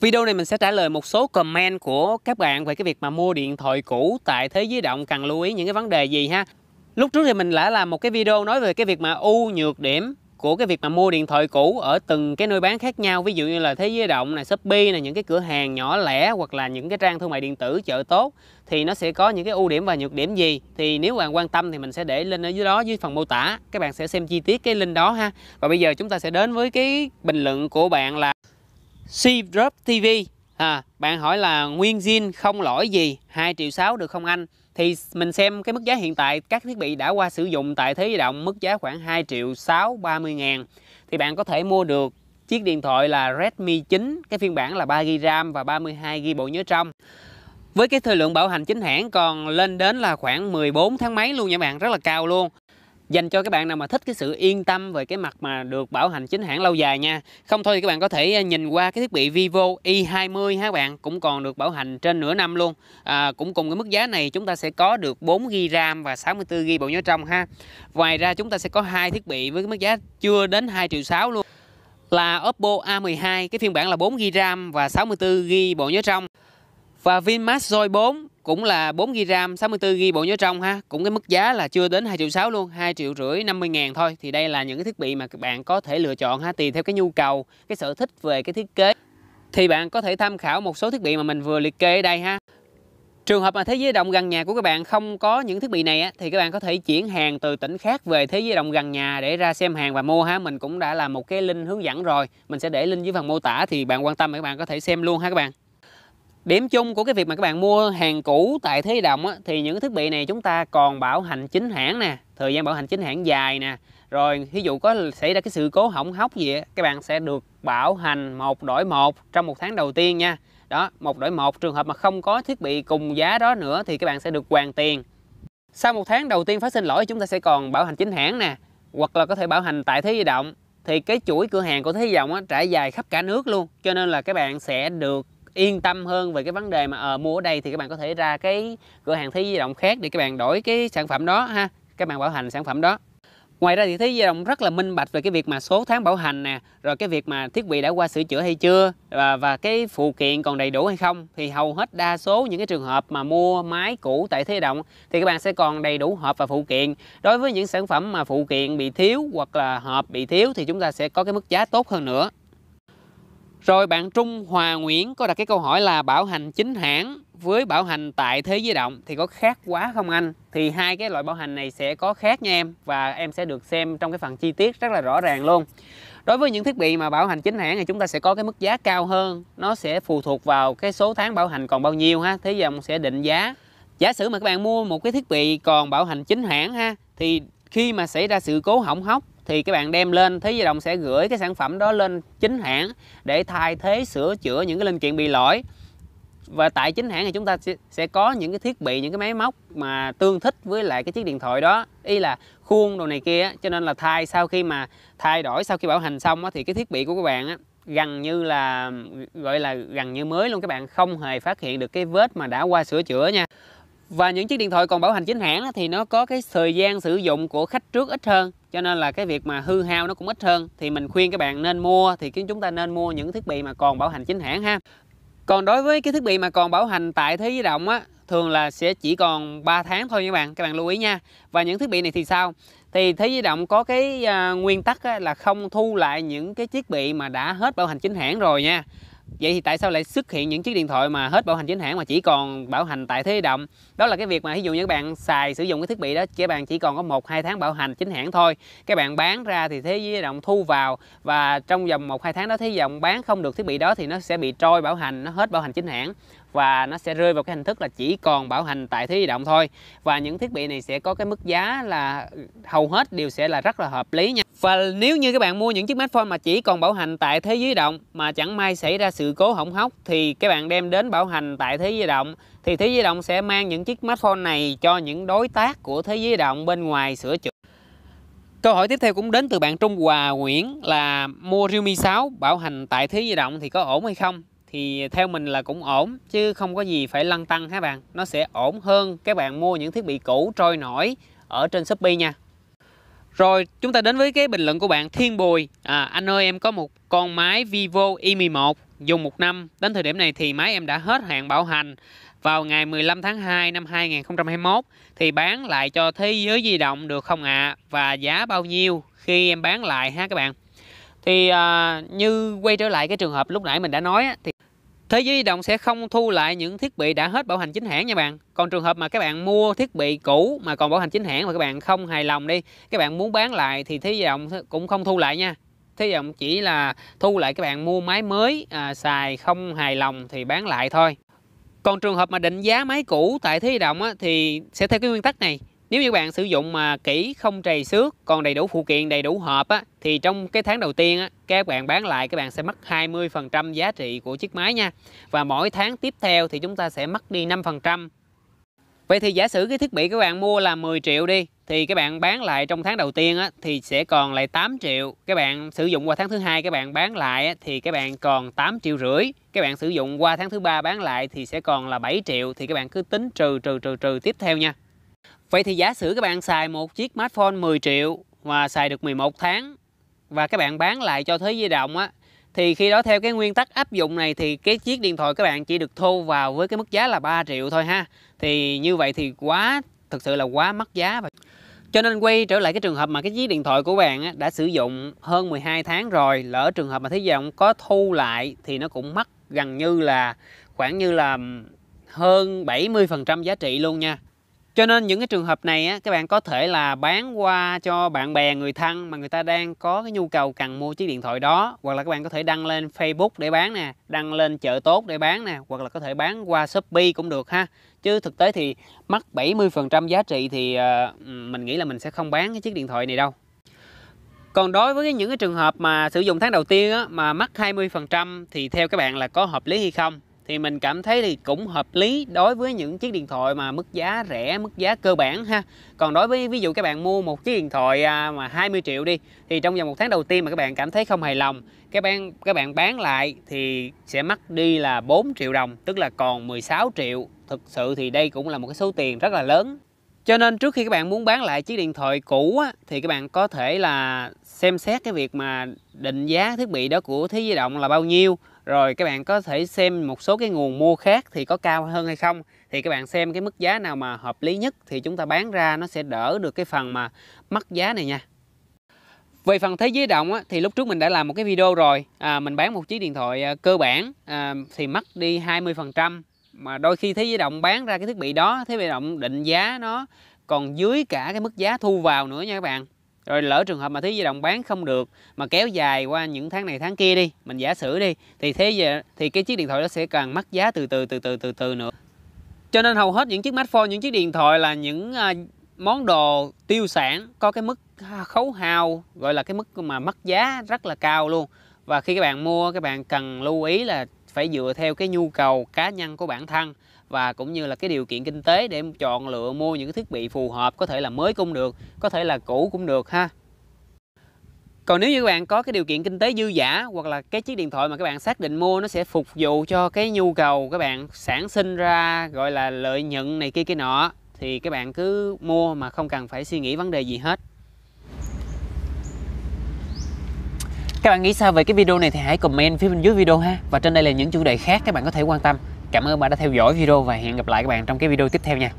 Video này mình sẽ trả lời một số comment của các bạn về cái việc mà mua điện thoại cũ tại thế giới động cần lưu ý những cái vấn đề gì ha. Lúc trước thì mình đã làm một cái video nói về cái việc mà ưu nhược điểm của cái việc mà mua điện thoại cũ ở từng cái nơi bán khác nhau ví dụ như là thế giới động này shopee này những cái cửa hàng nhỏ lẻ hoặc là những cái trang thương mại điện tử chợ tốt thì nó sẽ có những cái ưu điểm và nhược điểm gì thì nếu bạn quan tâm thì mình sẽ để lên ở dưới đó dưới phần mô tả các bạn sẽ xem chi tiết cái link đó ha và bây giờ chúng ta sẽ đến với cái bình luận của bạn là drop TV à, bạn hỏi là nguyên zin không lỗi gì 2 triệu 6 được không anh thì mình xem cái mức giá hiện tại các thiết bị đã qua sử dụng tại thế giới động mức giá khoảng 2 triệu 6 30 ngàn thì bạn có thể mua được chiếc điện thoại là Redmi 9 cái phiên bản là 3GB RAM và 32GB bộ nhớ trong với cái thời lượng bảo hành chính hãng còn lên đến là khoảng 14 tháng mấy luôn nha bạn rất là cao luôn dành cho các bạn nào mà thích cái sự yên tâm về cái mặt mà được bảo hành chính hãng lâu dài nha không thôi thì các bạn có thể à, nhìn qua cái thiết bị Vivo i20 ha các bạn cũng còn được bảo hành trên nửa năm luôn à, cũng cùng cái mức giá này chúng ta sẽ có được 4GB RAM và 64GB bộ nhớ trong ha ngoài ra chúng ta sẽ có hai thiết bị với cái mức giá chưa đến 2 triệu 6 luôn là Oppo A12 cái phiên bản là 4GB RAM và 64GB bộ nhớ trong và Vinmast joy 4 cũng là 4 GB RAM, 64 GB bộ nhớ trong ha, cũng cái mức giá là chưa đến 2 triệu 6 luôn, 2 triệu rưỡi 50 ngàn thôi. Thì đây là những cái thiết bị mà các bạn có thể lựa chọn ha, tùy theo cái nhu cầu, cái sở thích về cái thiết kế. Thì bạn có thể tham khảo một số thiết bị mà mình vừa liệt kê đây ha. Trường hợp mà thế giới động gần nhà của các bạn không có những thiết bị này á, thì các bạn có thể chuyển hàng từ tỉnh khác về thế giới động gần nhà để ra xem hàng và mua ha. Mình cũng đã làm một cái link hướng dẫn rồi, mình sẽ để link dưới phần mô tả thì bạn quan tâm các bạn có thể xem luôn ha các bạn. Điểm chung của cái việc mà các bạn mua hàng cũ tại Thế Đồng á, thì những thiết bị này chúng ta còn bảo hành chính hãng nè, thời gian bảo hành chính hãng dài nè. Rồi ví dụ có xảy ra cái sự cố hỏng hóc gì á, các bạn sẽ được bảo hành một đổi một trong một tháng đầu tiên nha. Đó, một đổi một trường hợp mà không có thiết bị cùng giá đó nữa thì các bạn sẽ được hoàn tiền. Sau một tháng đầu tiên phát sinh lỗi chúng ta sẽ còn bảo hành chính hãng nè, hoặc là có thể bảo hành tại Thế Di Động thì cái chuỗi cửa hàng của Thế Di Động á, trải dài khắp cả nước luôn cho nên là các bạn sẽ được yên tâm hơn về cái vấn đề mà à, mua ở đây thì các bạn có thể ra cái cửa hàng thế di động khác để các bạn đổi cái sản phẩm đó ha các bạn bảo hành sản phẩm đó Ngoài ra thì Thế Di Động rất là minh bạch về cái việc mà số tháng bảo hành nè, rồi cái việc mà thiết bị đã qua sửa chữa hay chưa và và cái phụ kiện còn đầy đủ hay không thì hầu hết đa số những cái trường hợp mà mua máy cũ tại Thế Động thì các bạn sẽ còn đầy đủ hộp và phụ kiện. Đối với những sản phẩm mà phụ kiện bị thiếu hoặc là hộp bị thiếu thì chúng ta sẽ có cái mức giá tốt hơn nữa. Rồi bạn Trung Hòa Nguyễn có đặt cái câu hỏi là bảo hành chính hãng với bảo hành tại thế giới động thì có khác quá không anh? Thì hai cái loại bảo hành này sẽ có khác nha em và em sẽ được xem trong cái phần chi tiết rất là rõ ràng luôn. Đối với những thiết bị mà bảo hành chính hãng thì chúng ta sẽ có cái mức giá cao hơn, nó sẽ phụ thuộc vào cái số tháng bảo hành còn bao nhiêu ha, thế dòng sẽ định giá. Giả sử mà các bạn mua một cái thiết bị còn bảo hành chính hãng ha thì khi mà xảy ra sự cố hỏng hóc thì các bạn đem lên Thế Di Động sẽ gửi cái sản phẩm đó lên chính hãng để thay thế sửa chữa những cái linh kiện bị lỗi và tại chính hãng thì chúng ta sẽ có những cái thiết bị những cái máy móc mà tương thích với lại cái chiếc điện thoại đó y là khuôn đồ này kia cho nên là thay sau khi mà thay đổi sau khi bảo hành xong thì cái thiết bị của các bạn gần như là gọi là gần như mới luôn các bạn không hề phát hiện được cái vết mà đã qua sửa chữa nha và những chiếc điện thoại còn bảo hành chính hãng thì nó có cái thời gian sử dụng của khách trước ít hơn cho nên là cái việc mà hư hao nó cũng ít hơn thì mình khuyên các bạn nên mua thì chúng ta nên mua những thiết bị mà còn bảo hành chính hãng ha còn đối với cái thiết bị mà còn bảo hành tại thế giới động á thường là sẽ chỉ còn 3 tháng thôi các bạn các bạn lưu ý nha và những thiết bị này thì sao thì thế giới động có cái à, nguyên tắc là không thu lại những cái thiết bị mà đã hết bảo hành chính hãng rồi nha vậy thì tại sao lại xuất hiện những chiếc điện thoại mà hết bảo hành chính hãng mà chỉ còn bảo hành tại thế động đó là cái việc mà ví dụ như các bạn xài sử dụng cái thiết bị đó các bạn chỉ còn có một hai tháng bảo hành chính hãng thôi các bạn bán ra thì thế giới động thu vào và trong vòng một hai tháng đó thế động bán không được thiết bị đó thì nó sẽ bị trôi bảo hành nó hết bảo hành chính hãng và nó sẽ rơi vào cái hình thức là chỉ còn bảo hành tại thế di động thôi và những thiết bị này sẽ có cái mức giá là hầu hết đều sẽ là rất là hợp lý nha và nếu như các bạn mua những chiếc smartphone mà chỉ còn bảo hành tại thế giới động mà chẳng may xảy ra sự cố hỏng hóc thì các bạn đem đến bảo hành tại thế giới động thì thế giới động sẽ mang những chiếc smartphone này cho những đối tác của thế giới động bên ngoài sửa chữa Câu hỏi tiếp theo cũng đến từ bạn Trung Hòa Nguyễn là mua Realme 6 bảo hành tại thế giới động thì có ổn hay không? thì theo mình là cũng ổn chứ không có gì phải lăn tăng các bạn nó sẽ ổn hơn các bạn mua những thiết bị cũ trôi nổi ở trên Shopee nha rồi chúng ta đến với cái bình luận của bạn Thiên Bùi à, Anh ơi em có một con máy Vivo i11 dùng một năm Đến thời điểm này thì máy em đã hết hạn bảo hành Vào ngày 15 tháng 2 năm 2021 Thì bán lại cho thế giới di động được không ạ à? Và giá bao nhiêu khi em bán lại ha các bạn Thì à, như quay trở lại cái trường hợp lúc nãy mình đã nói Thì Thế giới di động sẽ không thu lại những thiết bị đã hết bảo hành chính hãng nha bạn. Còn trường hợp mà các bạn mua thiết bị cũ mà còn bảo hành chính hãng mà các bạn không hài lòng đi, các bạn muốn bán lại thì thế giới di động cũng không thu lại nha. Thế giới di động chỉ là thu lại các bạn mua máy mới à, xài không hài lòng thì bán lại thôi. Còn trường hợp mà định giá máy cũ tại thế giới di động á, thì sẽ theo cái nguyên tắc này, nếu như bạn sử dụng mà kỹ không trầy xước còn đầy đủ phụ kiện đầy đủ hộp á, thì trong cái tháng đầu tiên á, các bạn bán lại các bạn sẽ mất 20% giá trị của chiếc máy nha. Và mỗi tháng tiếp theo thì chúng ta sẽ mất đi 5%. Vậy thì giả sử cái thiết bị các bạn mua là 10 triệu đi thì các bạn bán lại trong tháng đầu tiên á, thì sẽ còn lại 8 triệu. Các bạn sử dụng qua tháng thứ hai các bạn bán lại á, thì các bạn còn 8 triệu rưỡi. Các bạn sử dụng qua tháng thứ ba bán lại thì sẽ còn là 7 triệu thì các bạn cứ tính trừ trừ trừ trừ tiếp theo nha. Vậy thì giả sử các bạn xài một chiếc smartphone 10 triệu và xài được 11 tháng và các bạn bán lại cho thế giới động á thì khi đó theo cái nguyên tắc áp dụng này thì cái chiếc điện thoại các bạn chỉ được thu vào với cái mức giá là 3 triệu thôi ha. Thì như vậy thì quá thực sự là quá mắc giá và cho nên quay trở lại cái trường hợp mà cái chiếc điện thoại của bạn đã sử dụng hơn 12 tháng rồi lỡ trường hợp mà thế giới động có thu lại thì nó cũng mất gần như là khoảng như là hơn 70% giá trị luôn nha cho nên những cái trường hợp này á, các bạn có thể là bán qua cho bạn bè người thân mà người ta đang có cái nhu cầu cần mua chiếc điện thoại đó hoặc là các bạn có thể đăng lên Facebook để bán nè đăng lên chợ tốt để bán nè hoặc là có thể bán qua Shopee cũng được ha chứ thực tế thì mất 70% giá trị thì uh, mình nghĩ là mình sẽ không bán cái chiếc điện thoại này đâu còn đối với những cái trường hợp mà sử dụng tháng đầu tiên á, mà mất 20% thì theo các bạn là có hợp lý hay không thì mình cảm thấy thì cũng hợp lý đối với những chiếc điện thoại mà mức giá rẻ, mức giá cơ bản ha. Còn đối với ví dụ các bạn mua một chiếc điện thoại à, mà 20 triệu đi thì trong vòng một tháng đầu tiên mà các bạn cảm thấy không hài lòng, các bạn các bạn bán lại thì sẽ mất đi là 4 triệu đồng, tức là còn 16 triệu. Thực sự thì đây cũng là một cái số tiền rất là lớn cho nên trước khi các bạn muốn bán lại chiếc điện thoại cũ á, thì các bạn có thể là xem xét cái việc mà định giá thiết bị đó của Thế Di Động là bao nhiêu rồi các bạn có thể xem một số cái nguồn mua khác thì có cao hơn hay không thì các bạn xem cái mức giá nào mà hợp lý nhất thì chúng ta bán ra nó sẽ đỡ được cái phần mà mất giá này nha về phần thế giới động á, thì lúc trước mình đã làm một cái video rồi à, mình bán một chiếc điện thoại à, cơ bản à, thì mất đi 20% mà đôi khi thế giới động bán ra cái thiết bị đó thế giới động định giá nó còn dưới cả cái mức giá thu vào nữa nha các bạn rồi lỡ trường hợp mà thế giới đồng bán không được mà kéo dài qua những tháng này tháng kia đi mình giả sử đi thì thế giờ thì cái chiếc điện thoại đó sẽ càng mất giá từ từ từ từ từ từ nữa cho nên hầu hết những chiếc smartphone những chiếc điện thoại là những à, món đồ tiêu sản có cái mức khấu hao gọi là cái mức mà mất giá rất là cao luôn và khi các bạn mua các bạn cần lưu ý là phải dựa theo cái nhu cầu cá nhân của bản thân và cũng như là cái điều kiện kinh tế để chọn lựa mua những cái thiết bị phù hợp có thể là mới cũng được có thể là cũ cũng được ha còn nếu như các bạn có cái điều kiện kinh tế dư giả hoặc là cái chiếc điện thoại mà các bạn xác định mua nó sẽ phục vụ cho cái nhu cầu các bạn sản sinh ra gọi là lợi nhuận này kia cái nọ thì các bạn cứ mua mà không cần phải suy nghĩ vấn đề gì hết Các bạn nghĩ sao về cái video này thì hãy comment phía bên dưới video ha. Và trên đây là những chủ đề khác các bạn có thể quan tâm. Cảm ơn bạn đã theo dõi video và hẹn gặp lại các bạn trong cái video tiếp theo nha.